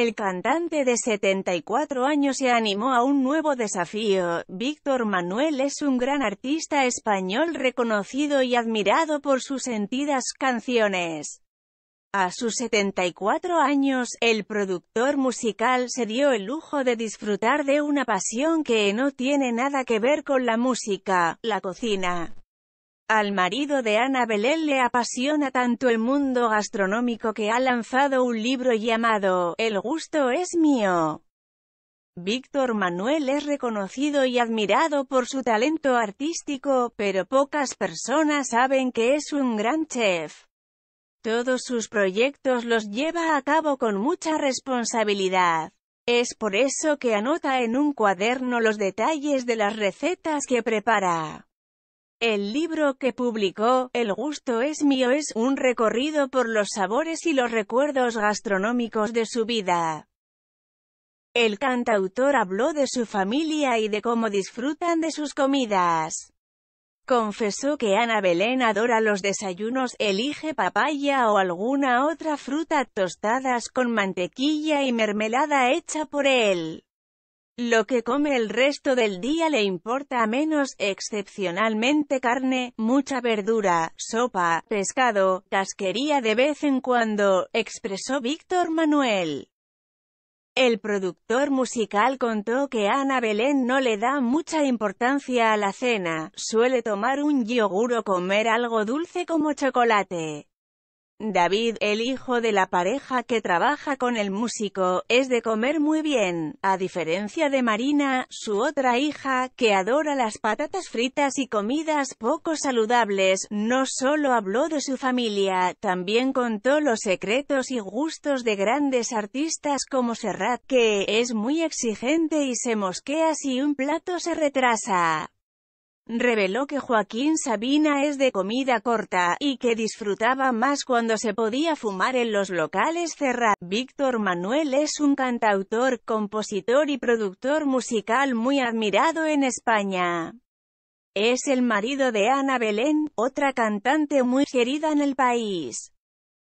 El cantante de 74 años se animó a un nuevo desafío. Víctor Manuel es un gran artista español reconocido y admirado por sus sentidas canciones. A sus 74 años, el productor musical se dio el lujo de disfrutar de una pasión que no tiene nada que ver con la música, la cocina. Al marido de Ana Belén le apasiona tanto el mundo gastronómico que ha lanzado un libro llamado El gusto es mío. Víctor Manuel es reconocido y admirado por su talento artístico, pero pocas personas saben que es un gran chef. Todos sus proyectos los lleva a cabo con mucha responsabilidad. Es por eso que anota en un cuaderno los detalles de las recetas que prepara. El libro que publicó, El gusto es mío, es un recorrido por los sabores y los recuerdos gastronómicos de su vida. El cantautor habló de su familia y de cómo disfrutan de sus comidas. Confesó que Ana Belén adora los desayunos, elige papaya o alguna otra fruta tostadas con mantequilla y mermelada hecha por él. Lo que come el resto del día le importa menos, excepcionalmente carne, mucha verdura, sopa, pescado, casquería de vez en cuando, expresó Víctor Manuel. El productor musical contó que Ana Belén no le da mucha importancia a la cena, suele tomar un yogur o comer algo dulce como chocolate. David, el hijo de la pareja que trabaja con el músico, es de comer muy bien, a diferencia de Marina, su otra hija, que adora las patatas fritas y comidas poco saludables, no solo habló de su familia, también contó los secretos y gustos de grandes artistas como Serrat, que es muy exigente y se mosquea si un plato se retrasa reveló que Joaquín Sabina es de comida corta, y que disfrutaba más cuando se podía fumar en los locales cerrados. Víctor Manuel es un cantautor, compositor y productor musical muy admirado en España. Es el marido de Ana Belén, otra cantante muy querida en el país.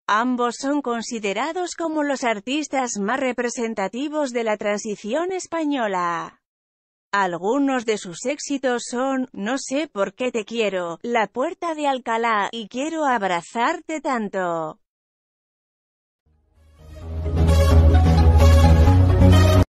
Ambos son considerados como los artistas más representativos de la transición española. Algunos de sus éxitos son, No sé por qué te quiero, La puerta de Alcalá, y quiero abrazarte tanto.